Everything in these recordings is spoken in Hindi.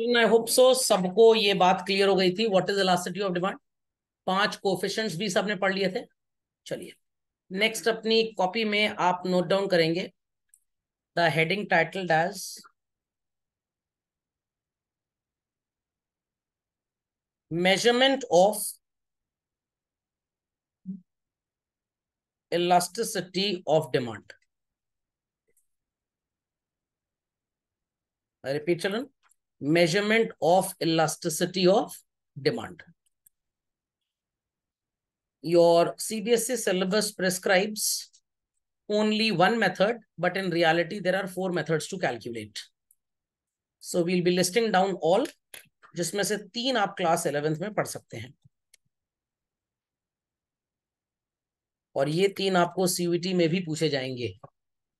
एवरीवन आई होप सो सबको ये बात क्लियर हो गई थी what is elasticity of demand पांच कोफिशंट भी सबने पढ़ लिए थे चलिए नेक्स्ट अपनी कॉपी में आप नोट डाउन करेंगे the heading title dash measurement of elasticity of demand repeat चलन measurement of elasticity of demand. Your CBSE syllabus prescribes only one method, but in reality, there are four methods to calculate. So we'll be listing down all, jisme se teen aap class 11th में पढ़ सकते हैं और ये तीन आपको सीयूटी में भी पूछे जाएंगे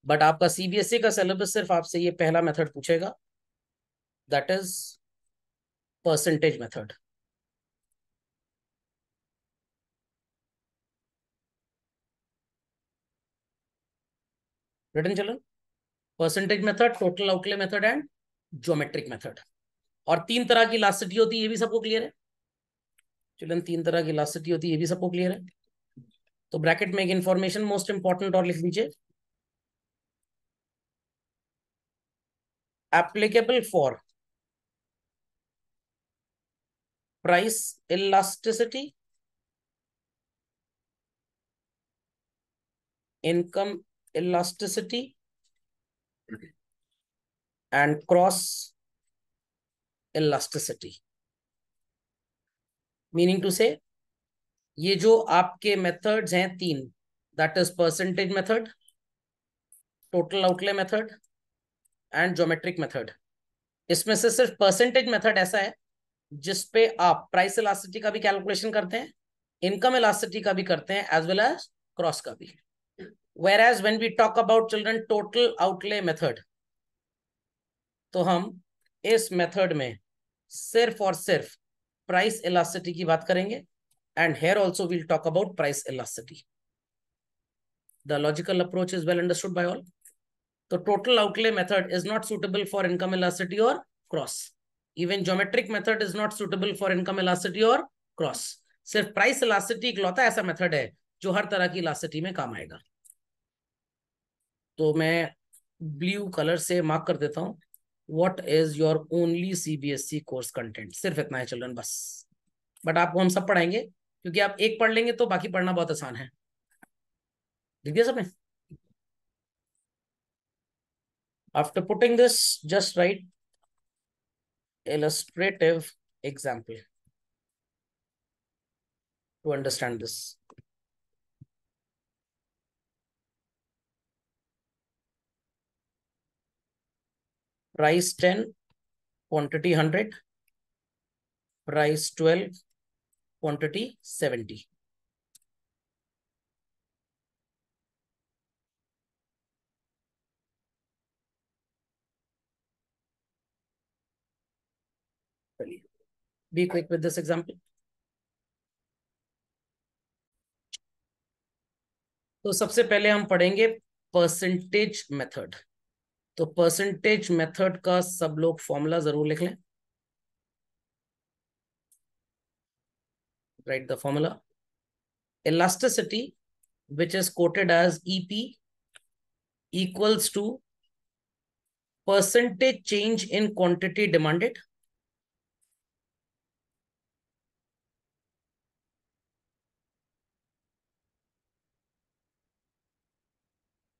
बट आपका सीबीएसई का सिलेबस सिर्फ आपसे ये पहला मेथड पूछेगा that is percentage method. Written children? Percentage method, total outlay method and geometric method. और तीन तरह की लास्टिटी होती है ये भी सबको क्लियर है चिल्ड्रन तीन तरह की लास्टिटी होती है ये भी सबको क्लियर है तो ब्रैकेट में एक इंफॉर्मेशन मोस्ट इंपॉर्टेंट और लिख लीजिए applicable for price elasticity, income elasticity, and cross elasticity. Meaning to say, ये जो आपके मेथड्स हैं तीन that is percentage method total outlay method and geometric method इसमें से सिर्फ परसेंटेज मेथड ऐसा है जिसपे आप प्राइस इलास्टिटी का भी कैलकुलेशन करते हैं इनकम इलास्टिटी का भी करते हैं एज वेल एज क्रॉस का भी whereas when we talk about children total outlay method तो हम इस मेथड में सिर्फ और सिर्फ प्राइस इलास्टिटी की बात करेंगे and here also we'll talk about price elasticity the logical approach is well understood by all तो total outlay method is not suitable for income elasticity और cross even geometric method is not suitable for income elasticity और क्रॉस सिर्फ प्राइस इलास्टिटी इकलौता ऐसा मेथड है जो हर तरह की इलास्टिटी में काम आएगा तो मैं ब्लू कलर से मार्क कर देता हूँ what is your only CBSE course content सिर्फ इतना है चिल्ड्रन बस बट आपको हम सब पढ़ाएंगे क्योंकि आप एक पढ़ लेंगे तो बाकी पढ़ना बहुत आसान है लिख दिया सबने after putting this just write illustrative example to understand this. Price 10, quantity 100. Price 12, quantity 70. Be quick with this example. तो सबसे पहले हम पढ़ेंगे परसेंटेज मेथड तो परसेंटेज मेथड का सब लोग फॉर्मूला जरूर लिख लें right the formula elasticity which is quoted as EP equals to percentage change in quantity demanded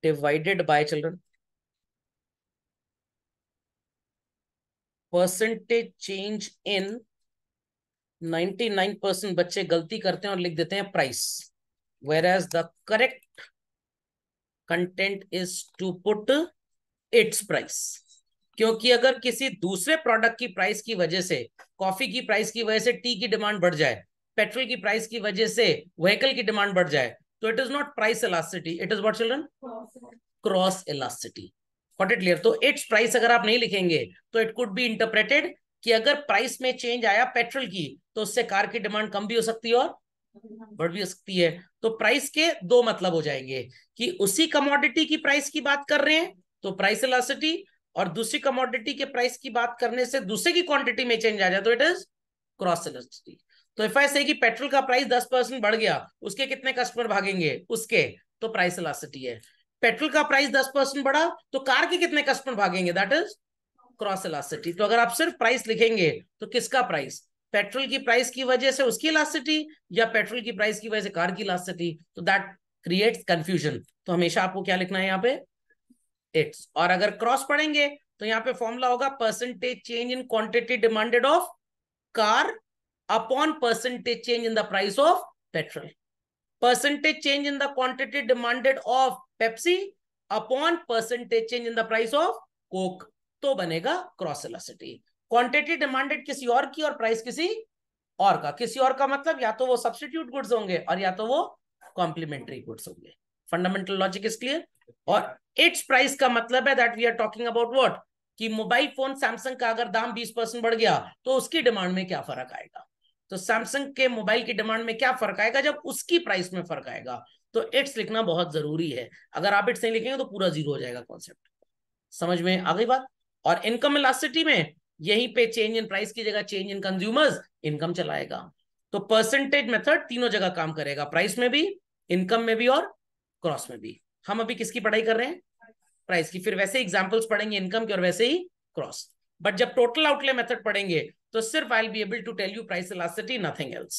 divided by children percentage change in 99 percent बच्चे गलती करते हैं और लिख देते हैं price whereas the correct content is to put its price क्योंकि अगर किसी दूसरे प्रोडक्ट की प्राइस की वजह से कॉफी की प्राइस की वजह से टी की डिमांड बढ़ जाए पेट्रोल की प्राइस की वजह से व्हीकल की डिमांड बढ़ जाए So it is not price elasticity. It is what children? Cross elasticity. Got it clear? तो इट्स प्राइस अगर आप नहीं लिखेंगे तो इट कुड बी इंटरप्रेटेड कि अगर प्राइस में चेंज आया पेट्रोल की तो उससे कार की डिमांड कम भी हो सकती है और बढ़ भी हो सकती है तो प्राइस के दो मतलब हो जाएंगे कि उसी कमोडिटी की प्राइस की बात कर रहे हैं तो प्राइस इलास्टिटी और दूसरी कमोडिटी के प्राइस की बात करने से दूसरे की क्वांटिटी में चेंज आ जाए तो इट इज क्रॉस इलास्टिटी तो इफ आई से कि पेट्रोल का प्राइस दस परसेंट बढ़ गया उसके कितने कस्टमर भागेंगे उसके तो प्राइस इलासिटी है पेट्रोल का प्राइस दस परसेंट बढ़ा तो कार के कितने कस्टमर भागेंगे दैट इज क्रॉस इलास्टिटी तो अगर आप सिर्फ प्राइस लिखेंगे तो किसका प्राइस पेट्रोल की प्राइस की वजह से उसकी इलासिटी या पेट्रोल की प्राइस की वजह से कार की इलासिटी तो दैट क्रिएट्स कंफ्यूजन तो हमेशा आपको क्या लिखना है यहाँ पे इट्स और अगर क्रॉस पढ़ेंगे तो यहाँ पे फॉर्मूला होगा percentage change in quantity demanded of car upon percentage change in the price of petrol percentage change in the quantity demanded of Pepsi upon percentage change in the price of Coke. तो बनेगा क्रॉस एलोसिटी क्वांटिटी डिमांडेड किसी और की और प्राइस किसी और का किसी और का मतलब या तो वो सब्सटीट्यूट गुड्स होंगे और या तो वो कॉम्प्लीमेंट्री गुड्स होंगे फंडामेंटल लॉजिक इज क्लियर और इट्स प्राइस का मतलब है that we are talking about what कि मोबाइल फोन सैमसंग का अगर दाम बीस परसेंट बढ़ गया तो उसकी डिमांड में क्या फर्क आएगा तो सैमसंग के मोबाइल की डिमांड में क्या फर्क आएगा जब उसकी प्राइस में फर्क आएगा तो इट्स लिखना बहुत जरूरी है अगर आप इट्स नहीं लिखेंगे तो पूरा जीरो हो जाएगा कॉन्सेप्ट समझ में आ गई बात और इनकम इलास्टिटी में यहीं पे चेंज इन प्राइस की जगह चेंज इन कंज्यूमर्स इनकम चलाएगा तो परसेंटेज मेथड तीनों जगह काम करेगा प्राइस में भी इनकम में भी और क्रॉस में भी हम अभी किसकी पढ़ाई कर रहे हैं प्राइस की फिर वैसे एग्जाम्पल्स पढ़ेंगे इनकम की और वैसे ही क्रॉस बट जब टोटल आउटले मेथड पढ़ेंगे तो सिर्फ I be able to tell you price elasticity nothing else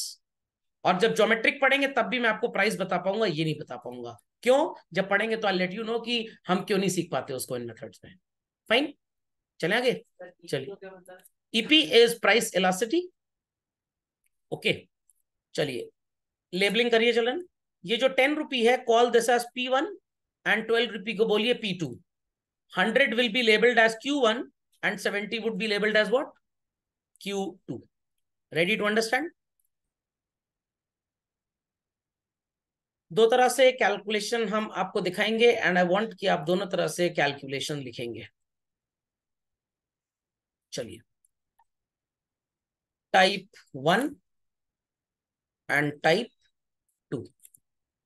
और जब ज्योमेट्रिक पढ़ेंगे तब भी मैं आपको प्राइस बता पाऊंगा ये नहीं बता पाऊंगा क्यों जब पढ़ेंगे तो आई लेट यू नो कि हम क्यों नहीं सीख पाते उसको इन मेथड्स में फाइन चले आगे चलिए EP is price elasticity okay चलिए लेबलिंग करिए चलन ये जो टेन रुपी है call this as P one and twelve rupee को बोलिए P two hundred will be labelled as Q one and 70 would be labeled as what? Q2. Ready to understand? दो तरह से कैलकुलेशन हम आपको दिखाएंगे एंड आई वांट कि आप दोनों तरह से कैलकुलेशन लिखेंगे चलिए type one and type two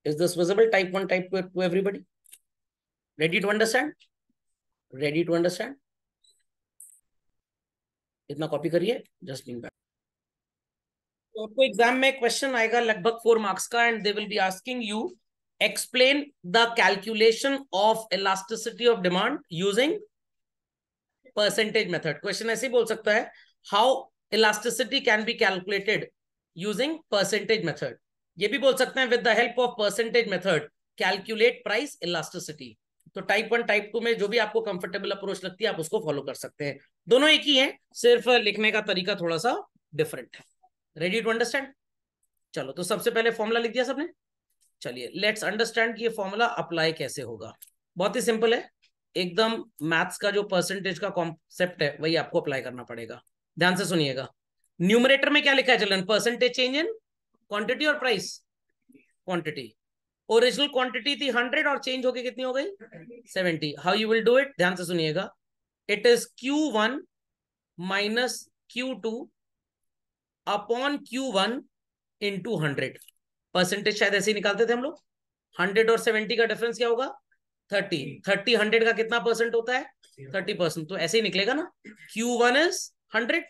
is this visible type one type two everybody ready to understand ready to understand इतना कॉपी करिए जस्ट बिंग बैक तो आपको एग्जाम में क्वेश्चन आएगा लगभग फोर मार्क्स का and they will be asking you explain the calculation of elasticity of demand using percentage method question ऐसे ही बोल सकता है how elasticity can be calculated using percentage method ये भी बोल सकते हैं with the help of percentage method calculate price elasticity तो टाइप वन टाइप टू में जो भी आपको कंफर्टेबल अप्रोच लगती है आप उसको फॉलो कर सकते हैं दोनों एक ही है सिर्फ लिखने का तरीका थोड़ा सा डिफरेंट है रेडी टू अंडरस्टैंड चलो तो सबसे पहले फॉर्मूला लिख दिया सबने चलिए लेट्स अंडरस्टैंड कि ये फॉर्मूला अप्लाई कैसे होगा बहुत ही सिंपल है एकदम मैथ्स का जो परसेंटेज का कॉन्सेप्ट है वही आपको अप्लाई करना पड़ेगा ध्यान से सुनिएगा न्यूमरेटर में क्या लिखा है चलन परसेंटेज चेंज इन क्वांटिटी और प्राइस क्वांटिटी ओरिजिनल क्वांटिटी थी हंड्रेड और चेंज होके कितनी हो गई seventy how you will do it ध्यान से सुनिएगा it is Q one minus Q two upon Q one into hundred percentage शायद ऐसे ही निकालते थे हम लोग हंड्रेड और सेवेंटी का डिफरेंस क्या होगा थर्टी थर्टी हंड्रेड का कितना परसेंट होता है थर्टी परसेंट तो ऐसे ही निकलेगा ना Q one is hundred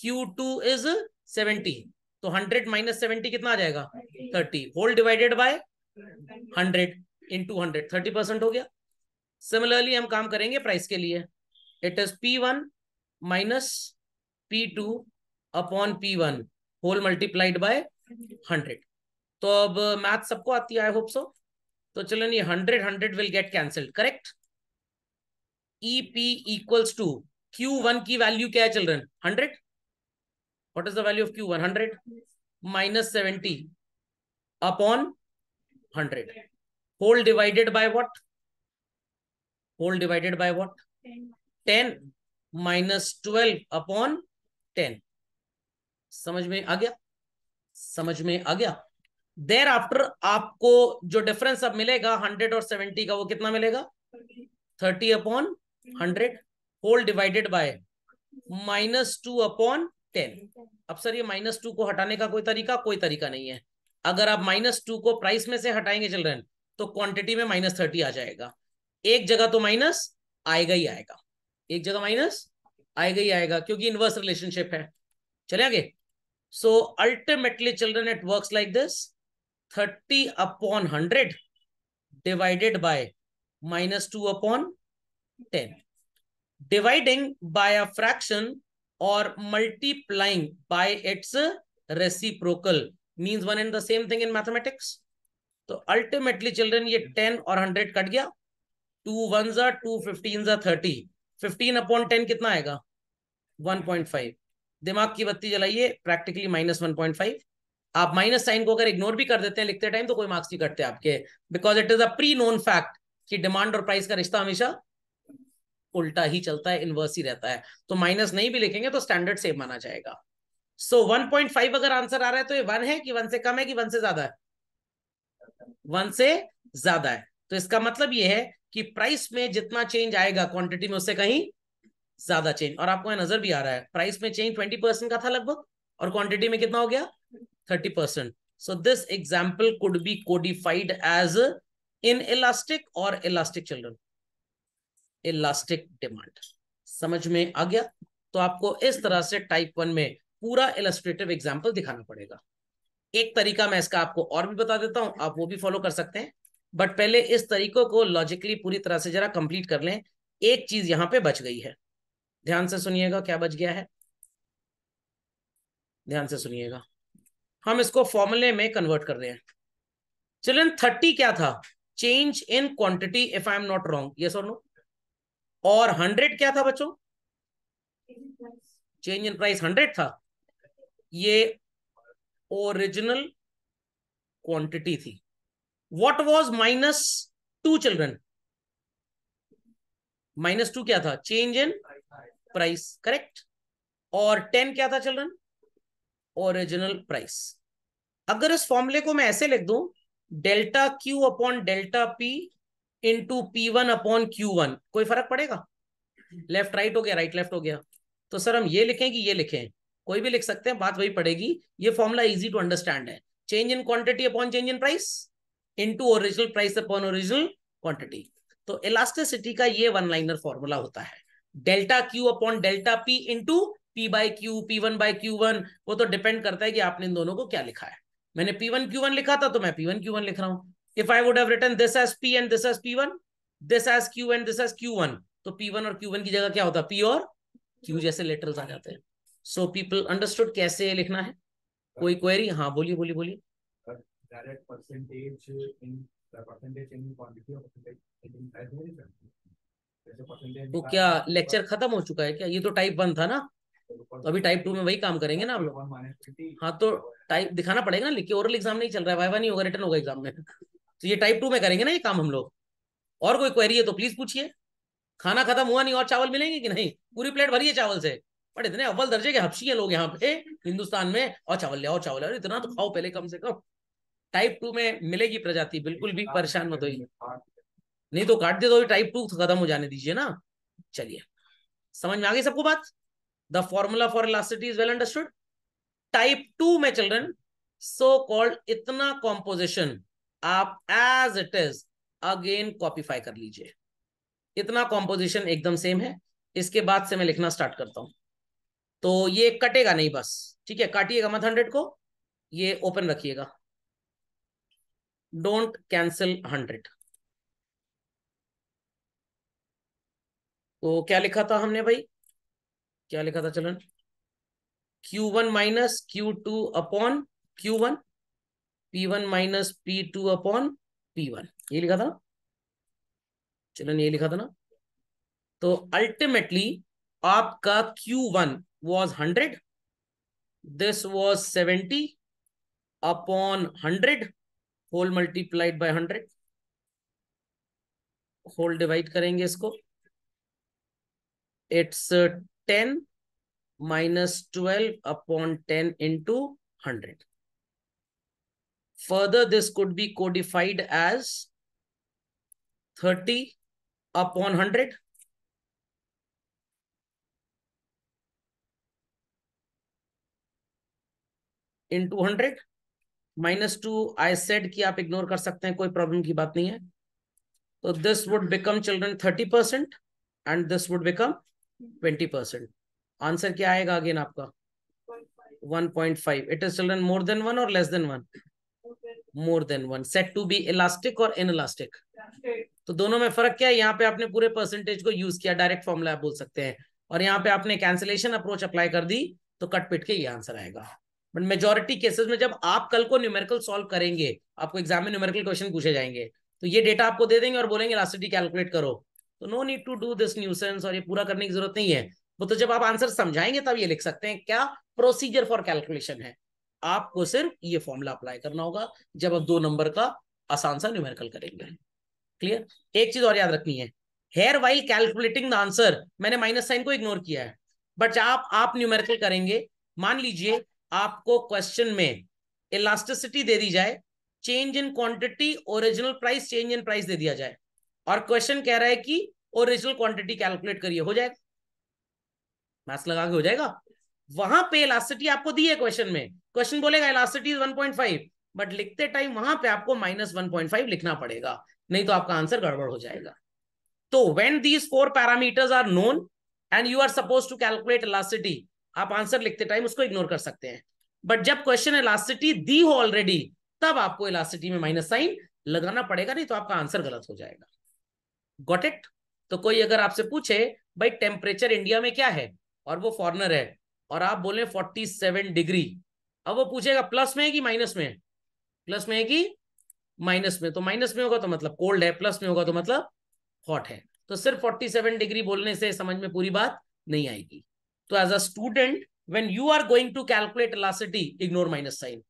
Q two is seventy तो हंड्रेड माइनस सेवेंटी कितना आ जाएगा thirty whole divided by hundred into hundred thirty percent हो गया सिमिलरली हम काम करेंगे प्राइस के लिए it is P one minus P two upon P one whole multiplied by hundred तो अब मैथ सबको आती है आई होप सो तो चलो नहीं hundred hundred will get cancelled correct E P equals to Q one की वैल्यू क्या है children hundred what is the value of Q one hundred minus seventy upon hundred whole divided by what whole divided by what ten minus twelve upon ten समझ में आ गया समझ में आ गया देर आफ्टर आपको जो डिफरेंस अब मिलेगा हंड्रेड और सेवेंटी का वो कितना मिलेगा thirty upon hundred whole divided by minus two upon ten अब सर ये माइनस टू को हटाने का कोई तरीका कोई तरीका नहीं है अगर आप माइनस टू को प्राइस में से हटाएंगे चिल्ड्रन तो क्वांटिटी में माइनस थर्टी आ जाएगा एक जगह तो माइनस आएगा ही आएगा एक जगह माइनस आएगा ही आएगा क्योंकि इनवर्स रिलेशनशिप है चले आगे so ultimately children it work like this thirty upon hundred divided by minus two upon ten dividing by a fraction और multiplying by its reciprocal means one and the same thing in mathematics तो अल्टीमेटली चिल्ड्रन ये टेन और हंड्रेड कट गया टू वन जा टू फिफ्टीन जा थर्टी फिफ्टीन अपॉन टेन कितना आएगा वन पॉइंट फाइव दिमाग की बत्ती जलाइए practically minus one point five आप माइनस साइन को अगर इग्नोर भी कर देते हैं लिखते टाइम तो कोई मार्क्स नहीं कटते आपके because it is a pre known fact कि डिमांड और प्राइस का रिश्ता हमेशा उल्टा ही चलता है इनवर्स ही रहता है तो माइनस नहीं भी लिखेंगे तो स्टैंडर्ड सेम माना जाएगा सो पॉइंट फाइव अगर आंसर आ रहा है तो ये वन है कि वन से कम है कि वन से ज्यादा है वन से ज्यादा है तो इसका मतलब ये है कि प्राइस में जितना चेंज आएगा क्वांटिटी में उससे कहीं ज्यादा चेंज और आपको नजर भी आ रहा है प्राइस में चेंज ट्वेंटी परसेंट का था लगभग और क्वांटिटी में कितना हो गया thirty percent so this example could be codified as inelastic और इलास्टिक चिल्ड्रन इलास्टिक डिमांड समझ में आ गया तो आपको इस तरह से टाइप वन में पूरा इलस्ट्रेटिव एग्जाम्पल दिखाना पड़ेगा एक तरीका मैं इसका आपको और भी बता देता हूं आप वो भी फॉलो कर सकते हैं बट पहले इस तरीकों को लॉजिकली पूरी तरह से जरा कंप्लीट कर लें एक चीज यहां पे बच गई है ध्यान से सुनिएगा क्या बच गया है ध्यान से सुनिएगा हम इसको फॉर्मूले में कन्वर्ट कर रहे हैं चिल्ड्रन थर्टी क्या था change in quantity if I am not wrong ये और नो और हंड्रेड क्या था बच्चों चेंज इन प्राइस हंड्रेड था ये ओरिजिनल क्वांटिटी थी what was minus two children minus two क्या था चेंज इन प्राइस करेक्ट और टेन क्या था चिल्ड्रन ओरिजिनल प्राइस अगर इस फॉर्मूले को मैं ऐसे लिख दूं delta Q upon delta P into P one upon Q one कोई फर्क पड़ेगा लेफ्ट राइट हो गया राइट लेफ्ट हो गया तो सर हम ये लिखें कि ये लिखें कोई भी लिख सकते हैं बात वही पड़ेगी ये फॉर्मुला इजी टू अंडरस्टैंड है change in quantity upon change in price into original price upon original quantity तो इलास्टिसिटी का ये वन लाइनर फॉर्मूला होता है delta Q upon delta P into P by Q P one by Q one वो तो डिपेंड करता है कि आपने इन दोनों को क्या लिखा है मैंने पी वन क्यू वन लिखा था तो मैं पी वन क्यू वन लिख रहा हूँ if I would have written this as P and this as P one this as Q and this as Q one तो पी वन और क्यू वन की जगह क्या होता है पी और क्यू जैसे लेटर्स आ जाते हैं सो पीपल अंडरस्टूड कैसे लिखना है कोई क्वेरी हाँ बोलिए बोलिए बोलिए तो क्या लेक्चर खत्म हो चुका है क्या ये तो टाइप वन था ना तो अभी टाइप टू में वही काम करेंगे ना आप लोग हाँ तो टाइप दिखाना पड़ेगा ना लिख के ओरल एग्जाम नहीं चल रहा है वाइवा नहीं होगा रिटर्न होगा एग्जाम में तो ये टाइप टू में करेंगे ना ये काम हम लोग और कोई क्वेरी है तो प्लीज पूछिए खाना खत्म हुआ नहीं और चावल मिलेंगे कि नहीं पूरी प्लेट भरी है चावल से बट इतने अव्वल दर्जे के हफ्सी लोग यहाँ पे हिंदुस्तान में और चावल ले और चावल ले और इतना तो खाओ पहले कम से कम टाइप टू में मिलेगी प्रजाति बिल्कुल भी परेशान मत होइए नहीं तो काट दे दो टाइप टू खत्म हो जाने दीजिए ना चलिए समझ में आ गई सबको बात the formula for elasticity is well understood type two में चिल्ड्रन सो कॉल्ड इतना कॉम्पोजिशन आप एज इट इज अगेन कॉपीफाई कर लीजिए इतना कॉम्पोजिशन एकदम सेम है इसके बाद से मैं लिखना स्टार्ट करता हूं तो ये कटेगा नहीं बस ठीक है काटिएगा मत हंड्रेड को ये ओपन रखिएगा डोंट कैंसिल हंड्रेड तो क्या लिखा था हमने भाई क्या लिखा था चलन Q1 one minus Q two upon Q one P one minus P two upon P one ये लिखा था ना चलन ये लिखा था ना तो अल्टीमेटली आपका Q1 was 100. This was 70 upon 100 whole multiplied by 100. Whole divide karenge isko. It's uh, 10 minus 12 upon 10 into 100. Further, this could be codified as 30 upon 100. Into hundred minus two I said की आप इग्नोर कर सकते हैं कोई प्रॉब्लम की बात नहीं है तो this would become children thirty percent and this would become twenty percent answer क्या आएगा अगेन आपका one point five it is children more than one और less than one more than one set to be elastic और इन इलास्टिक तो दोनों में फर्क क्या है यहाँ पे आपने पूरे परसेंटेज को यूज किया डायरेक्ट फॉर्मूला बोल सकते हैं और यहाँ पे आपने कैंसिलेशन अप्रोच अप्लाई कर दी तो कट पिट के ये आंसर आएगा बट मेजोरिटी केसेस में जब आप कल को न्यूमेरिकल सॉल्व करेंगे आपको एग्जाम में न्यूमेरिकल क्वेश्चन पूछे जाएंगे तो ये डेटा आपको दे देंगे और बोलेंगे लास्टिटी कैलकुलेट करो तो no need to do this nuisance और ये पूरा करने की जरूरत नहीं है वो तो जब आप आंसर समझाएंगे तब ये लिख सकते हैं क्या प्रोसीजर फॉर कैलकुलेशन है आपको सिर्फ ये फॉर्मूला अप्लाई करना होगा जब आप दो नंबर का आसान सा न्यूमेरिकल करेंगे क्लियर एक चीज और याद रखनी है here while calculating the answer मैंने माइनस साइन को इग्नोर किया है बट आप आप न्यूमेरिकल करेंगे मान लीजिए आपको क्वेश्चन में इलास्टिसिटी दे दी जाए change in quantity original price change in price दे दिया जाए और क्वेश्चन कह रहा है कि ओरिजिनल क्वांटिटी कैलकुलेट करिए हो जाएगा मैथ्स लगा के हो जाएगा वहां पे इलास्टिसिटी आपको दी है क्वेश्चन में क्वेश्चन बोलेगा इलास्टिटी इज 1.5 बट लिखते टाइम वहां पे आपको माइनस वन लिखना पड़ेगा नहीं तो आपका आंसर गड़बड़ हो जाएगा तो when these four parameters are known and you are suppose to calculate elasticity आप आंसर लिखते टाइम उसको इग्नोर कर सकते हैं बट जब क्वेश्चन इलास्टिटी दी हो ऑलरेडी तब आपको इलास्टिटी में माइनस साइन लगाना पड़ेगा नहीं तो आपका आंसर गलत हो जाएगा गॉट इट तो कोई अगर आपसे पूछे भाई टेम्परेचर इंडिया में क्या है और वो फॉरनर है और आप बोले फोर्टी सेवन डिग्री अब वो पूछेगा प्लस में है कि माइनस में प्लस में है कि माइनस में तो माइनस में होगा तो मतलब कोल्ड है प्लस में होगा तो मतलब हॉट है तो सिर्फ 47 डिग्री बोलने से समझ में पूरी बात नहीं आएगी तो as a student when you are going to calculate elasticity ignore minus sign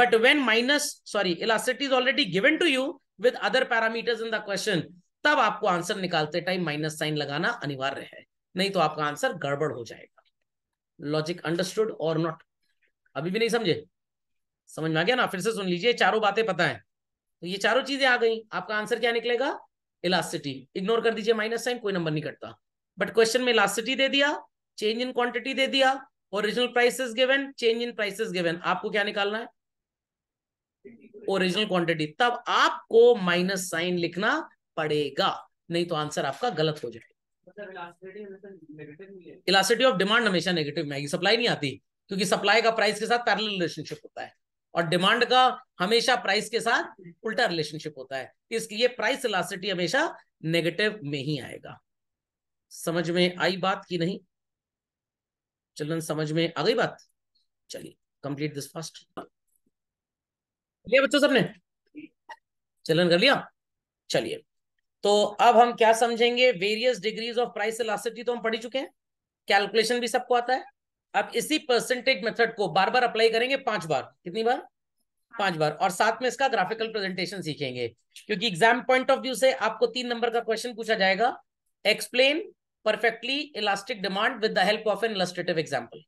but when minus sorry elasticity is already given to you with other parameters in the question तब आपको आंसर निकालते टाइम माइनस साइन लगाना अनिवार्य है नहीं तो आपका आंसर गड़बड़ हो जाएगा लॉजिक अंडरस्टूड और नॉट अभी भी नहीं समझे समझ में आ गया ना फिर से सुन लीजिए चारों बातें पता है तो ये चारों चीजें आ गई आपका आंसर क्या निकलेगा इलास्टिटी इग्नोर कर दीजिए माइनस साइन कोई नंबर नहीं कटता बट क्वेश्चन में इलास्टिटी दे दिया चेंज इन क्वांटिटी दे दिया original prices given change in prices given आपको क्या निकालना है ओरिजिनल क्वांटिटी तब आपको माइनस साइन लिखना पड़ेगा नहीं तो आंसर आपका गलत हो जाएगा इलास्टिटी ऑफ डिमांड हमेशा नेगेटिव में आएगी सप्लाई नहीं आती क्योंकि सप्लाई का प्राइस के साथ पैरल रिलेशनशिप होता है और डिमांड का हमेशा प्राइस के साथ उल्टा रिलेशनशिप होता है इसलिए प्राइस इलास्टिटी हमेशा नेगेटिव में ही आएगा समझ में आई बात की नहीं चिल्ड्रन समझ में आ गई बात चलिए कंप्लीट दिस फर्स्ट लिया बच्चों सबने चिल्ड्रन कर लिया चलिए तो अब हम क्या समझेंगे various degrees of price elasticity तो हम पढ़ी चुके हैं कैलकुलेशन भी सबको आता है अब इसी परसेंटेज मेथड को बार बार अप्लाई करेंगे पांच बार कितनी बार पांच बार और साथ में इसका ग्राफिकल प्रेजेंटेशन सीखेंगे क्योंकि एग्जाम पॉइंट ऑफ व्यू से आपको तीन नंबर का क्वेश्चन पूछा जाएगा explain perfectly elastic demand with the help of an illustrative example.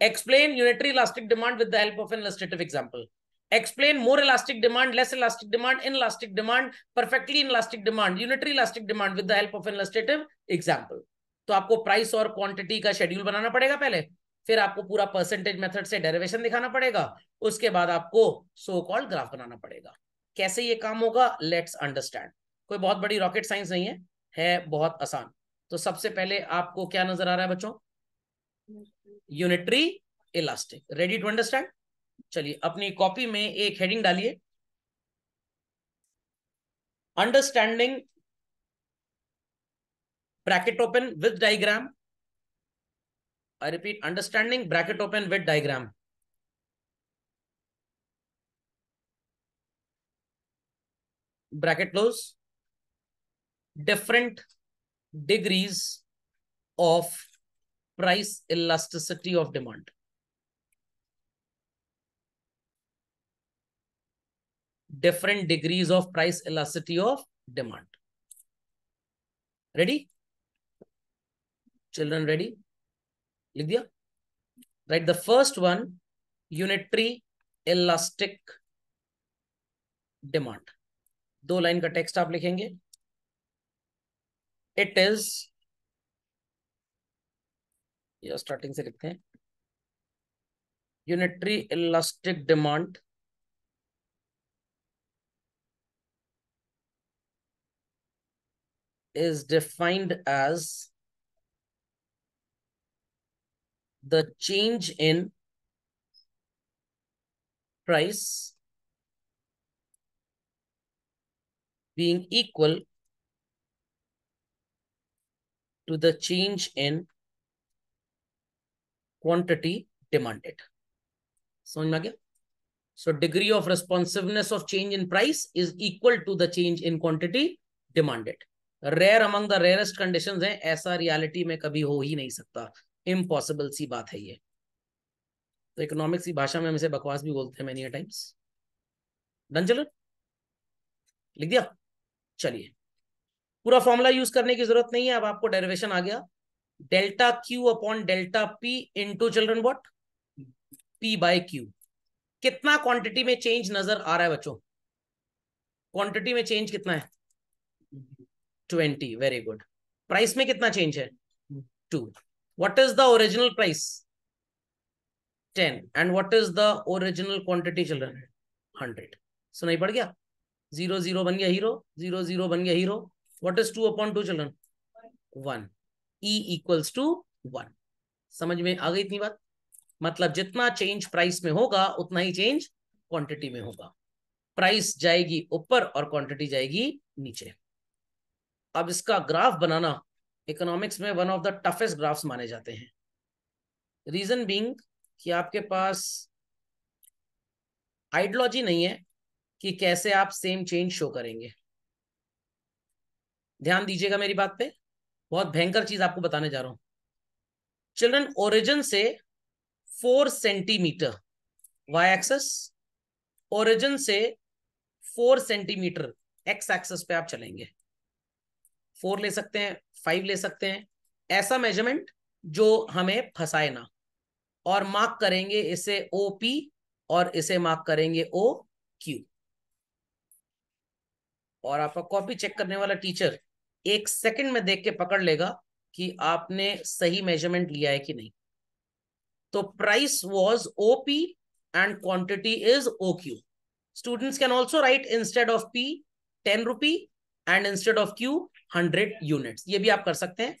Explain unitary elastic demand with the help of an illustrative example. Explain more elastic demand, less elastic demand, inelastic demand, perfectly inelastic demand, unitary elastic demand with the help of an illustrative example. तो आपको प्राइस और क्वांटिटी का शेड्यूल बनाना पड़ेगा पहले फिर आपको पूरा परसेंटेज मेथड से डेरिवेशन दिखाना पड़ेगा उसके बाद आपको सो कॉल्ड ग्राफ बनाना पड़ेगा कैसे ये काम होगा लेट्स अंडरस्टैंड कोई बहुत बड़ी रॉकेट साइंस नहीं है है बहुत आसान तो सबसे पहले आपको क्या नजर आ रहा है बच्चों unitary elastic ready to understand चलिए अपनी कॉपी में एक हेडिंग डालिए understanding bracket open with diagram I repeat understanding bracket open with diagram bracket close different degrees of price elasticity of demand. Different degrees of price elasticity of demand. Ready? Children ready? Lydia? Right, the first one, unitary elastic demand. Do line का टेक्स्ट आप लिखेंगे it is your starting second unitary elastic demand is defined as the change in price being equal to the change in quantity demanded. समझ में आ गया so degree of responsiveness of change in price is equal to the change in quantity demanded rare among the rarest condition है ऐसा रियलिटी में कभी हो ही नहीं सकता इम्पॉसिबल सी बात है ये तो इकोनॉमिक्स की भाषा में हम इसे बकवास भी बोलते हैं मैनी टाइम्स डन चलो लिख दिया चलिए पूरा फॉर्मूला यूज करने की जरूरत नहीं है अब आपको डेरिवेशन आ गया delta Q upon delta P into children what P by Q कितना क्वांटिटी में चेंज नजर आ रहा है बच्चों क्वांटिटी में चेंज कितना है ट्वेंटी वेरी गुड प्राइस में कितना चेंज है two what is the original price ten and what is the original quantity children hundred सुनाई पड़ गया जीरो जीरो बन गया हीरो जीरो जीरो बन गया hero what is two upon two children one E equals to one समझ में आ गई इतनी बात मतलब जितना चेंज प्राइस में होगा उतना ही चेंज क्वांटिटी में होगा प्राइस जाएगी ऊपर और क्वांटिटी जाएगी नीचे अब इसका ग्राफ बनाना इकोनॉमिक्स में one of the toughest graphs माने जाते हैं रीजन बींग कि आपके पास आइडियोलॉजी नहीं है कि कैसे आप सेम चेंज शो करेंगे ध्यान दीजिएगा मेरी बात पे बहुत भयंकर चीज आपको बताने जा रहा हूं चिल्ड्रन ओरिजिन से four centimetre Y axis origin से फोर सेंटीमीटर एक्स एक्सेस पे आप चलेंगे फोर ले सकते हैं फाइव ले सकते हैं ऐसा मेजरमेंट जो हमें फंसाए ना और मार्क करेंगे इसे ओ पी और इसे मार्क करेंगे ओ क्यू और आपका कॉपी चेक करने वाला टीचर एक सेकंड में देख के पकड़ लेगा कि आपने सही मेजरमेंट लिया है कि नहीं तो price was OP and quantity is O Q student can also write instead of P ten rupee and instead of Q hundred unit ये भी आप कर सकते हैं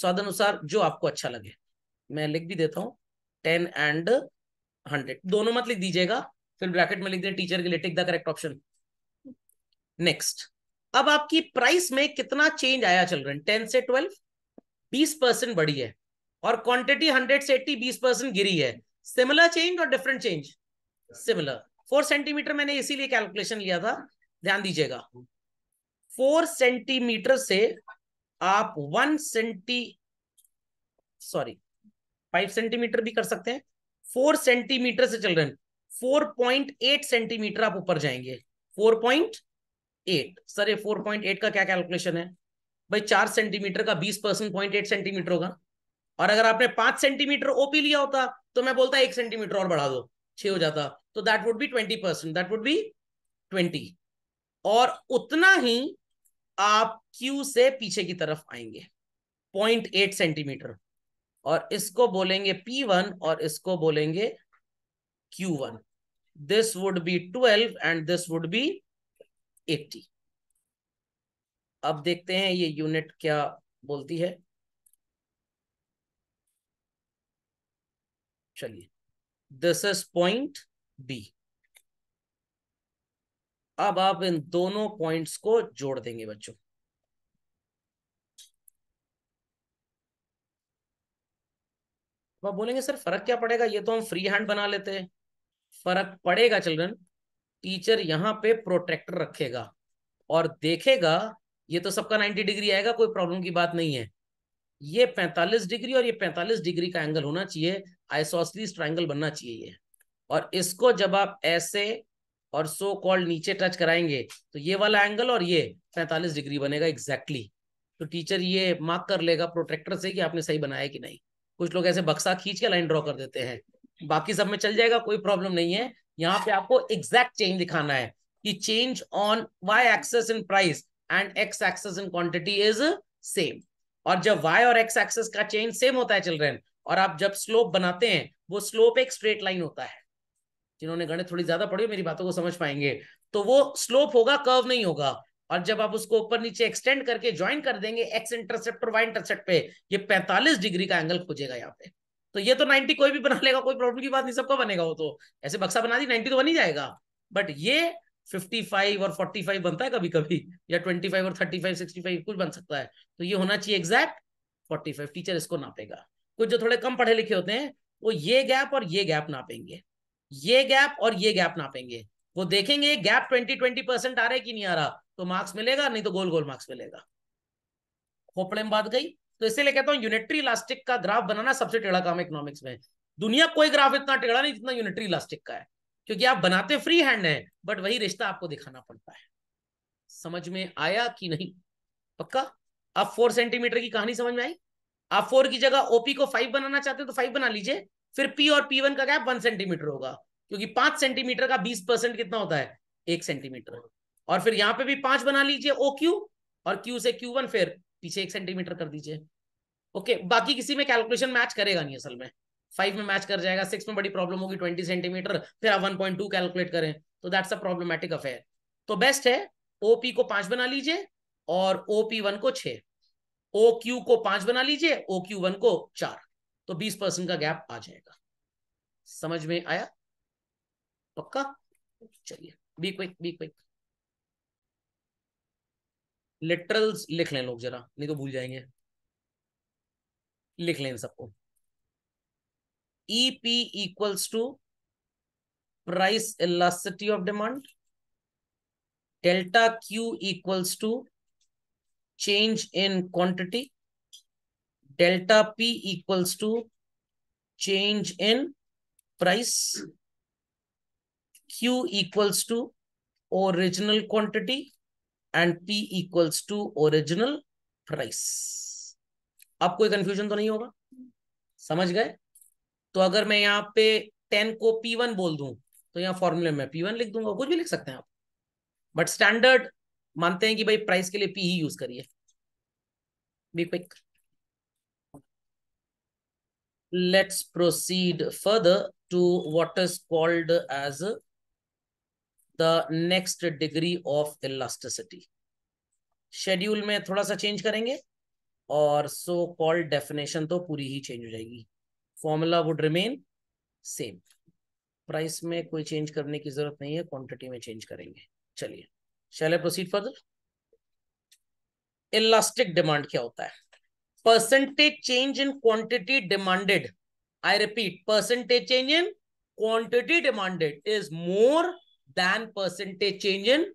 स्वाद अनुसार जो आपको अच्छा लगे मैं लिख भी देता हूं टेन एंड हंड्रेड दोनों मत लिख दीजिएगा फिर ब्रैकेट में लिख दे टीचर के लिए tick the correct option next अब आपकी प्राइस में कितना चेंज आया चिल्ड्रन टेन से ट्वेल्व बीस परसेंट बढ़ी है और क्वांटिटी हंड्रेड से एट्टी बीस परसेंट गिरी है सिमिलर चेंज और different change similar four centimetre मैंने इसीलिए कैलकुलेशन लिया था ध्यान दीजिएगा फोर सेंटीमीटर से आप one centi sorry five centimetre भी कर सकते हैं फोर सेंटीमीटर से चल रहे फोर पॉइंट एट सेंटीमीटर आप ऊपर जाएंगे फोर पॉइंट एट सर ये फोर पॉइंट एट का क्या कैलकुलेशन है भाई चार सेंटीमीटर का बीस परसेंट पॉइंट एट सेंटीमीटर होगा और अगर आपने पांच सेंटीमीटर ओपी लिया होता तो मैं बोलता एक सेंटीमीटर और बढ़ा दो छ हो जाता तो that would be twenty percent that would be twenty और उतना ही आप क्यू से पीछे की तरफ आएंगे पॉइंट एट सेंटीमीटर और इसको बोलेंगे पी वन और इसको बोलेंगे Q one this would be twelve and this would be eighty अब देखते हैं ये यूनिट क्या बोलती है चलिए दिस इज पॉइंट बी अब आप इन दोनों पॉइंट्स को जोड़ देंगे बच्चों आप बोलेंगे सर फर्क क्या पड़ेगा ये तो हम फ्री हैंड बना लेते हैं फर्क पड़ेगा चिल्ड्रन टीचर यहाँ पे प्रोटेक्टर रखेगा और देखेगा ये तो सबका 90 डिग्री आएगा कोई प्रॉब्लम की बात नहीं है ये 45 डिग्री और ये 45 डिग्री का एंगल होना चाहिए आइसोसलीस ट्राइंगल बनना चाहिए ये और इसको जब आप ऐसे और सो कॉल्ड नीचे टच कराएंगे तो ये वाला एंगल और ये 45 डिग्री बनेगा एग्जैक्टली exactly. तो टीचर ये मार्क कर लेगा प्रोटेक्टर से कि आपने सही बनाया कि नहीं कुछ लोग ऐसे बक्सा खींच के लाइन ड्रॉ कर देते हैं बाकी सब में चल जाएगा कोई प्रॉब्लम नहीं है यहाँ पे आपको एग्जैक्ट चेंज दिखाना है कि change on Y axis in price and X axis in quantity is same और जब वाई और एक्स एक्सेस का चेंज सेम होता है चिल्ड्रेन और आप जब स्लोप बनाते हैं वो स्लोप एक स्ट्रेट लाइन होता है जिन्होंने गणित थोड़ी ज्यादा पढ़ी मेरी बातों को समझ पाएंगे तो वो स्लोप होगा कर्व नहीं होगा और जब आप उसको ऊपर नीचे एक्सटेंड करके ज्वाइन कर देंगे एक्स इंटरसेप्ट और वाई इंटरसेप्ट पे ये 45 डिग्री का एंगल खोजेगा यहाँ पे तो ये तो नाइनटी कोई भी बना लेगा कोई प्रॉब्लम की बात नहीं सबका बनेगा वो तो ऐसे बक्सा बना दी नाइनटी तो बन ही जाएगा बट ये फाइव और फाइव बनता है कभी कभी या फाइव और सिक्सटी फाइव कुछ बन सकता है तो ये होना चाहिए एग्जैक्ट फाइव टीचर इसको नापेगा कुछ जो थोड़े कम पढ़े लिखे होते हैं वो ये गैप और ये गैप नापेंगे ये गैप और ये गैप नापेंगे वो देखेंगे गैप ट्वेंटी ट्वेंटी परसेंट आ रहा है कि नहीं आ रहा तो मार्क्स मिलेगा नहीं तो गोल गोल मार्क्स मिलेगा खोपड़े में बात गई तो इसीलिए कहता हूँ यूनिटरी इलास्टिक का ग्राफ बनाना सबसे टेढ़ा काम है इकोनॉमिक्स में दुनिया कोई ग्राफ इतना टेढ़ा नहीं जितना यूनिटरी इलास्टिक का है क्योंकि आप बनाते फ्री हैंड है बट वही रिश्ता आपको दिखाना पड़ता है समझ में आया कि नहीं पक्का आप फोर सेंटीमीटर की कहानी समझ में आई आप फोर की जगह ओपी को फाइव बनाना चाहते हो तो फाइव बना लीजिए फिर पी और पी वन का गैप वन सेंटीमीटर होगा क्योंकि पांच सेंटीमीटर का बीस परसेंट कितना होता है एक सेंटीमीटर और फिर यहाँ पे भी पांच बना लीजिए ओ क्यू और क्यू से क्यू वन फिर पीछे एक सेंटीमीटर कर दीजिए ओके बाकी किसी में कैलकुलेशन मैच करेगा नहीं असल में फाइव में मैच कर जाएगा सिक्स में बड़ी प्रॉब्लम होगी ट्वेंटी सेंटीमीटर फिर आप वन पॉइंट टू कैलकुलेट करें तो दैट्स अ प्रॉब्लमेटिक अफेयर तो बेस्ट है ओपी को पांच बना लीजिए और ओपी वन को छ ओ क्यू को पांच बना लीजिए ओ क्यू वन को चार तो बीस परसेंट का गैप आ जाएगा समझ में आया पक्का चलिए be quick be quick literals लिख लें लोग जरा नहीं तो भूल जाएंगे लिख लें सबको EP equals to price elasticity of demand delta Q equals to change in quantity delta P equals to change in price Q equals to original quantity and P equals to original price अब कोई कंफ्यूजन तो नहीं होगा समझ गए तो अगर मैं यहाँ पे टेन को पी वन बोल दू तो यहाँ फॉर्मूले में पी वन लिख दूंगा कुछ भी लिख सकते हैं आप बट स्टैंडर्ड मानते हैं कि भाई प्राइस के लिए पी ही यूज करिए be quick let's proceed further to what is called as the next degree of elasticity schedule में थोड़ा सा चेंज करेंगे और सो कॉल्ड डेफिनेशन तो पूरी ही चेंज हो जाएगी formula would remain same price में कोई चेंज करने की जरूरत नहीं है क्वांटिटी में चेंज करेंगे चलिए shall proceed further elastic demand क्या होता है percentage change in quantity demanded I repeat percentage change in quantity demanded is more than percentage change in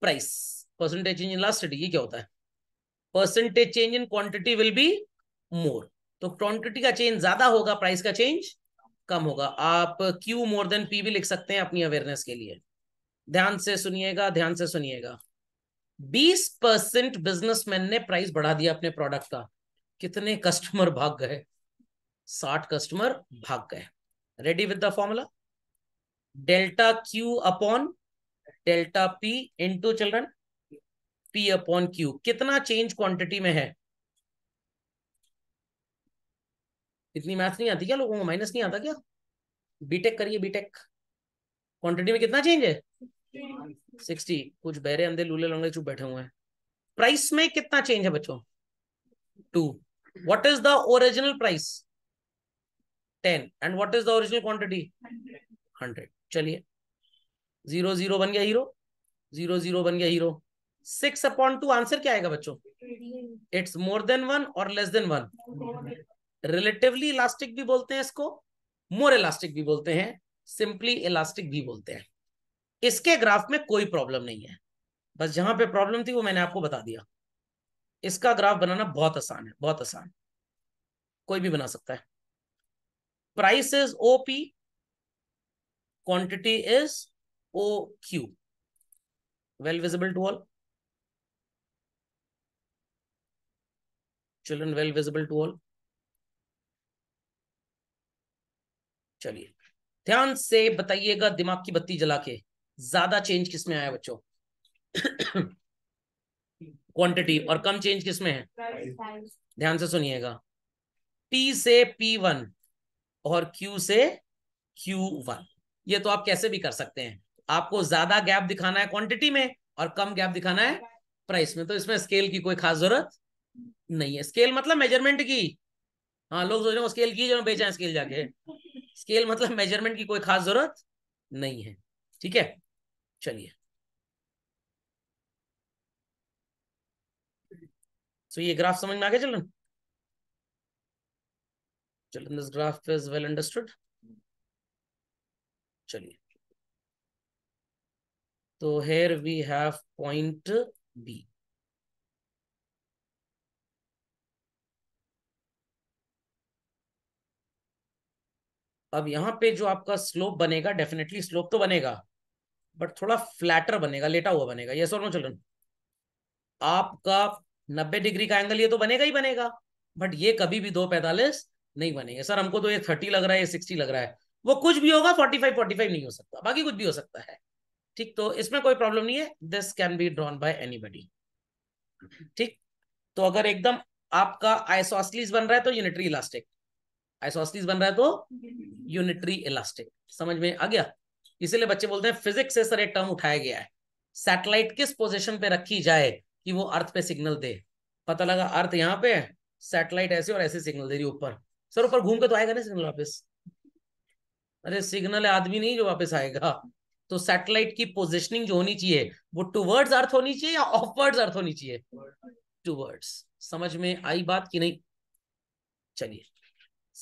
price percentage change in last elasticity ये क्या होता है Percentage change in quantity will be more. तो quantity का change ज्यादा होगा price का change कम होगा आप Q more than P भी लिख सकते हैं अपनी awareness के लिए ध्यान से सुनिएगा ध्यान से सुनिएगा 20 percent businessman ने price बढ़ा दिया अपने product का कितने कस्टमर भाग गए साठ कस्टमर भाग गए ready with the formula delta Q upon delta P into children P upon Q कितना चेंज क्वांटिटी में है इतनी मैथ नहीं आती क्या लोगों को माइनस नहीं आता क्या बीटेक करिए बीटेक क्वांटिटी में कितना चेंज है सिक्सटी कुछ बहरे अंधे लूले लंगे चुप बैठे हुए हैं प्राइस में कितना चेंज है बच्चों two what is the original price ten and what is the original quantity hundred चलिए जीरो जीरो बन गया हीरो जीरो जीरो बन गया hero six upon two answer क्या आएगा बच्चों इट्स मोर देन वन और less than one relatively elastic भी बोलते हैं इसको मोर इलास्टिक भी बोलते हैं सिंपली इलास्टिक भी बोलते हैं इसके ग्राफ में कोई प्रॉब्लम नहीं है बस जहां पे प्रॉब्लम थी वो मैंने आपको बता दिया इसका ग्राफ बनाना बहुत आसान है बहुत आसान कोई भी बना सकता है price is OP quantity is OQ. Well visible to all? Children, well visible to all? चलिए ध्यान से बताइएगा दिमाग की बत्ती जला के ज्यादा चेंज किसमें आया बच्चों क्वांटिटी और कम चेंज किसमें है ध्यान से सुनिएगा पी से पी वन और क्यू से क्यू वन ये तो आप कैसे भी कर सकते हैं आपको ज्यादा गैप दिखाना है क्वांटिटी में और कम गैप दिखाना है प्राइस में तो इसमें स्केल की कोई खास जरूरत नहीं है स्केल मतलब मेजरमेंट की हाँ लोग सोच रहे स्केल की जो बेचा है स्केल जाके स्केल मतलब मेजरमेंट की कोई खास जरूरत नहीं है ठीक है चलिए so, ये ग्राफ समझ में आ गया चलो चलो this graph is well understood चलिए तो here we have point B अब यहां पे जो आपका स्लोप बनेगा डेफिनेटली स्लोप तो बनेगा बट थोड़ा फ्लैटर बनेगा लेटा हुआ बनेगा ये सोनो चलन आपका 90 डिग्री का एंगल ये तो बनेगा ही बनेगा बट ये कभी भी दो पैंतालीस नहीं बनेगा सर हमको तो ये थर्टी लग रहा है ये सिक्सटी लग रहा है वो कुछ भी होगा फोर्टी फाइव फोर्टी फाइव नहीं हो सकता बाकी कुछ भी हो सकता है ठीक तो इसमें कोई प्रॉब्लम नहीं है this can be drawn by anybody ठीक तो अगर एकदम आपका आइसोसलीस बन रहा है तो यूनिटरी इलास्टिक आइसोसलीस बन रहा है तो यूनिटरी इलास्टिक समझ में आ गया इसीलिए बच्चे बोलते हैं फिजिक्स से सर एक टर्म उठाया गया है सैटेलाइट किस पोजिशन पे रखी जाए कि वो अर्थ पे सिग्नल दे पता लगा अर्थ यहाँ पे है सैटेलाइट ऐसे और ऐसे सिग्नल दे रही ऊपर सर ऊपर घूम के तो आएगा ना सिग्नल वापस अरे सिग्नल आदमी नहीं जो वापस आएगा तो सैटेलाइट की पोजिशनिंग जो होनी चाहिए वो टूवर्ड्स अर्थ होनी चाहिए या ऑफवर्ड्स अर्थ होनी चाहिए टूवर्ड्स समझ में आई बात कि नहीं चलिए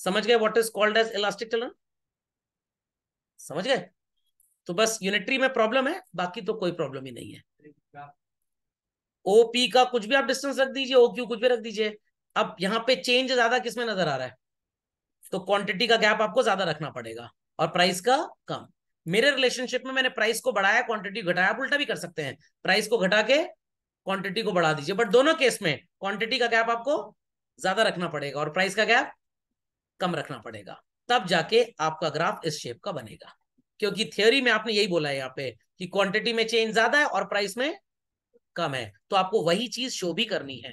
समझ गए what is called as elastic चलन समझ गए तो बस यूनिटरी में प्रॉब्लम है बाकी तो कोई प्रॉब्लम ही नहीं है ओपी का कुछ भी आप डिस्टेंस रख दीजिए ओ क्यू कुछ भी रख दीजिए अब यहाँ पे चेंज ज्यादा किसमें नजर आ रहा है तो क्वांटिटी का गैप आपको ज्यादा रखना पड़ेगा और प्राइस का कम मेरे रिलेशनशिप में मैंने प्राइस को बढ़ाया क्वांटिटी घटाया आप उल्टा भी कर सकते हैं प्राइस को घटा के क्वांटिटी को बढ़ा दीजिए बट दोनों केस में क्वांटिटी का गैप आपको ज्यादा रखना पड़ेगा और प्राइस का गैप कम रखना पड़ेगा तब जाके आपका ग्राफ इस शेप का बनेगा क्योंकि थ्योरी में आपने यही बोला है यहाँ पे कि क्वांटिटी में चेंज ज्यादा है और प्राइस में कम है तो आपको वही चीज शो भी करनी है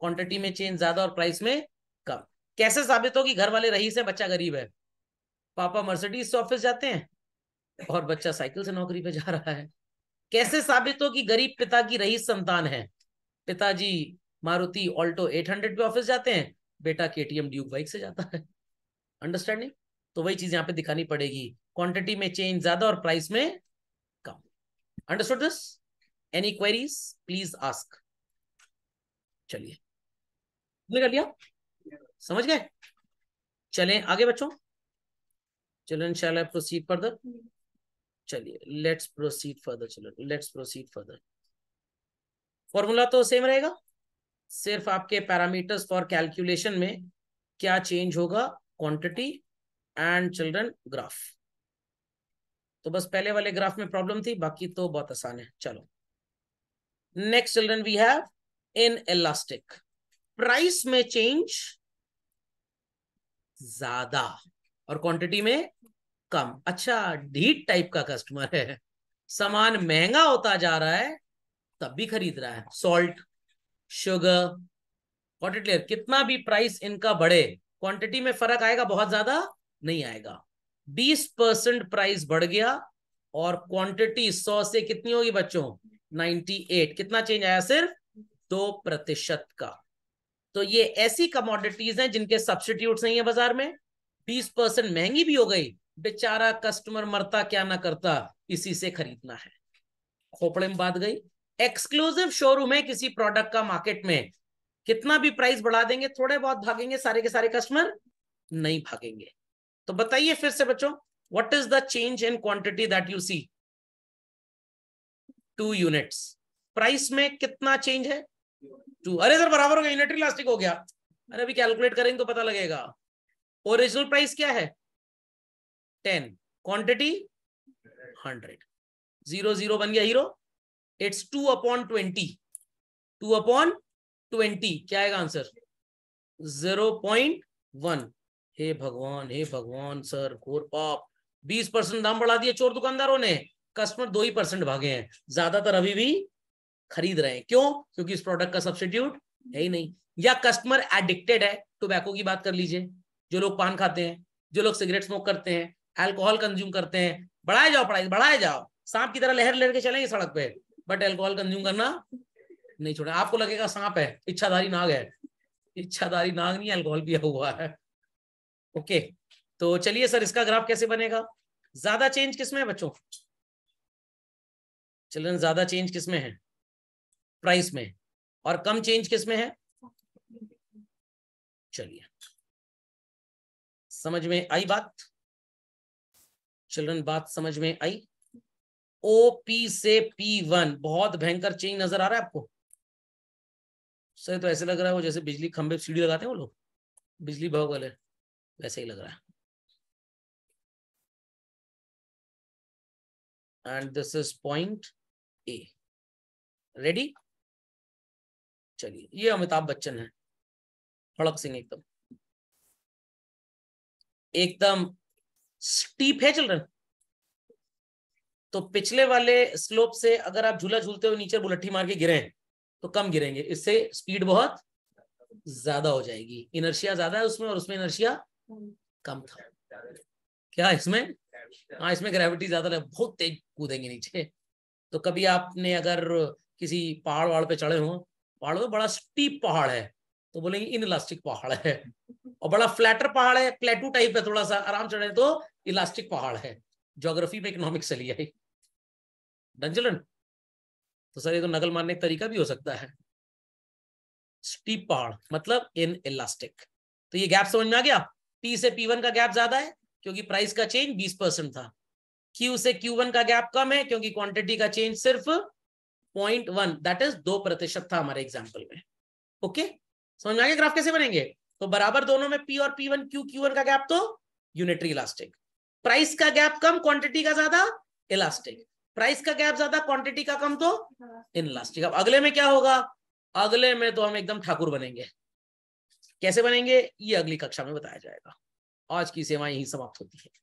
क्वांटिटी में चेंज ज्यादा और प्राइस में कम कैसे साबित हो कि घर वाले रही से बच्चा गरीब है पापा मर्सिडीज से ऑफिस जाते हैं और बच्चा साइकिल से नौकरी पे जा रहा है कैसे साबित हो कि गरीब पिता की रही संतान है पिताजी मारुति ऑल्टो 800 पे ऑफिस जाते हैं बेटा एम ड्यूक बाइक से जाता है अंडरस्टैंडिंग तो वही चीज यहाँ पे दिखानी पड़ेगी क्वांटिटी में चेंज ज्यादा और प्राइस में कम understood this any queries please ask चलिए कर लिया समझ गए चलें आगे बच्चों चलो इंशाल्लाह प्रोसीड हम्म। फर्दर चलिए लेट्स प्रोसीड फर्दर चलो लेट्स प्रोसीड फर्दर फॉर्मूला तो सेम रहेगा सिर्फ आपके पैरामीटर्स फॉर कैलकुलेशन में क्या चेंज होगा क्वांटिटी एंड चिल्ड्रन ग्राफ तो बस पहले वाले ग्राफ में प्रॉब्लम थी बाकी तो बहुत आसान है चलो next children we have inelastic price में चेंज ज्यादा और क्वांटिटी में कम अच्छा ढीट टाइप का कस्टमर है सामान महंगा होता जा रहा है तब भी खरीद रहा है सॉल्ट शुगर क्वांटिटी लेयर कितना भी प्राइस इनका बढ़े क्वांटिटी में फर्क आएगा बहुत ज्यादा नहीं आएगा बीस परसेंट प्राइस बढ़ गया और क्वांटिटी सौ से कितनी होगी बच्चों नाइनटी एट कितना चेंज आया सिर्फ दो प्रतिशत का तो ये ऐसी कमोडिटीज हैं जिनके सब्सटीट्यूट नहीं है बाजार में बीस परसेंट महंगी भी हो गई बेचारा कस्टमर मरता क्या ना करता इसी से खरीदना है खोपड़े में बात गई एक्सक्लूसिव शोरूम है किसी प्रोडक्ट का मार्केट में कितना भी प्राइस बढ़ा देंगे थोड़े बहुत भागेंगे सारे के सारे कस्टमर नहीं भागेंगे तो बताइए फिर से बच्चों what is the change in quantity that you see two units price में कितना चेंज है टू अरे सर बराबर हो गया यूनिट इलास्टिक हो गया अरे अभी कैलकुलेट करेंगे तो पता लगेगा ओरिजिनल प्राइस क्या है ten quantity hundred zero zero बन गया hero it's two upon twenty two upon twenty क्या आएगा आंसर जीरो पॉइंट वन हे भगवान हे भगवान सर घोर पाप बीस परसेंट दाम बढ़ा दिए चोर दुकानदारों ने कस्टमर दो ही परसेंट भागे हैं ज्यादातर अभी भी खरीद रहे हैं क्यों क्योंकि इस प्रोडक्ट का सब्सिट्यूट है ही नहीं या कस्टमर एडिक्टेड है टोबैको की बात कर लीजिए जो लोग पान खाते हैं जो लोग सिगरेट स्मोक करते हैं अल्कोहल कंज्यूम करते हैं बढ़ाए जाओ पढ़ाई बढ़ाए जाओ सांप की तरह लहर लहर के चलेंगे सड़क पे बट अल्कोहल कंज्यूम करना नहीं छोड़ा आपको लगेगा सांप है इच्छाधारी नाग है इच्छाधारी नाग नहीं अल्कोहल पिया हुआ है ओके तो चलिए सर इसका ग्राफ कैसे बनेगा ज्यादा चेंज किसमें है बच्चों चिल्ड्रन ज्यादा चेंज किसमें है प्राइस में और कम चेंज किसमें है चलिए समझ में आई बात चिल्ड्रन बात समझ में आई ओ पी से पी वन बहुत भयंकर चेंज नजर आ रहा है आपको सर तो ऐसे लग रहा है वो जैसे बिजली खंबे सीढ़ी लगाते हैं वो लोग बिजली भाव वाले वैसे ही लग रहा है and this is point A ready चलिए ये अमिताभ बच्चन है फड़क सिंह एकदम तो. एकदम स्टीप है चिल्ड्रन तो पिछले वाले स्लोप से अगर आप झूला झूलते हुए नीचे बुलट्ठी मार के गिरे तो कम गिरेंगे इससे स्पीड बहुत ज्यादा हो जाएगी इनर्शिया ज्यादा है उसमें और उसमें इनर्शिया कम था क्या इसमें हाँ इसमें ग्रेविटी ज्यादा बहुत तेज कूदेंगे नीचे तो कभी आपने अगर किसी पहाड़ वहाड़ पे चढ़े हों पहाड़ पे बड़ा स्टीप पहाड़ है तो बोलेंगे इन इलास्टिक पहाड़ है और बड़ा फ्लैटर पहाड़ है प्लेटू टाइप है थोड़ा सा आराम चढ़े तो इलास्टिक पहाड़ है ज्योग्राफी में इकोनॉमिक्स चली आई डंजलन तो सर ये तो नकल मारने का तरीका भी हो सकता है स्टीप पहाड़ मतलब इन इलास्टिक तो ये गैप समझ में आ गया पी से पी वन का गैप ज्यादा है क्योंकि प्राइस का चेंज बीस परसेंट था क्यू से क्यू वन का गैप कम है क्योंकि क्वांटिटी का चेंज सिर्फ पॉइंट वन दैट इज दो प्रतिशत था हमारे एग्जाम्पल में ओके समझ में आ गया ग्राफ कैसे बनेंगे तो बराबर दोनों में पी और P one Q Q one का गैप तो यूनिटरी इलास्टिक प्राइस का गैप कम क्वांटिटी का ज्यादा इलास्टिक प्राइस का गैप ज्यादा क्वांटिटी का कम तो इन इलास्टिक अब अगले में क्या होगा अगले में तो हम एकदम ठाकुर बनेंगे कैसे बनेंगे ये अगली कक्षा में बताया जाएगा आज की सेवा यही समाप्त होती है